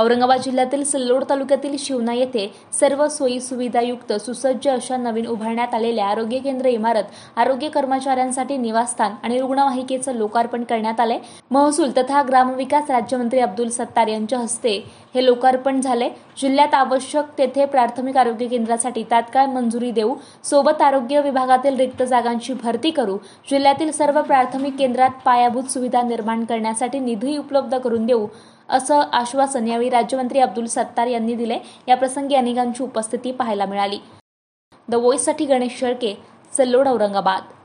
औरंगाबाद जिल्ह्यातील सिल्लोड तालुक्यातील शिवना येथे सर्व सोयी सुविधायुक्त सुसज्ज अशा नवीन उभारण्यात आलेल्या आरोग्य केंद्र इमारत आरोग्य कर्मचाऱ्यांसाठी निवासस्थान आणि रुग्णवाहिकेचं लोकार्पण करण्यात आले महसूल तथा ग्रामविकास राज्यमंत्री अब्दुल सत्तार यांच्या हस्ते हे लोकार्पण झाले जिल्ह्यात आवश्यक तेथे प्राथमिक आरोग्य केंद्रासाठी तात्काळ मंजुरी देऊ सोबत आरोग्य विभागातील रिक्त जागांची भरती करू जिल्ह्यातील सर्व प्राथमिक केंद्रात पायाभूत सुविधा निर्माण करण्यासाठी निधी उपलब्ध करून देऊ असं आश्वासन यावेळी यावेळी राज्यमंत्री अब्दुल सत्तार यांनी दिले या प्रसंगी अनेकांची उपस्थिती पाहायला मिळाली द साठी गणेश शेळके सल्लोड औरंगाबाद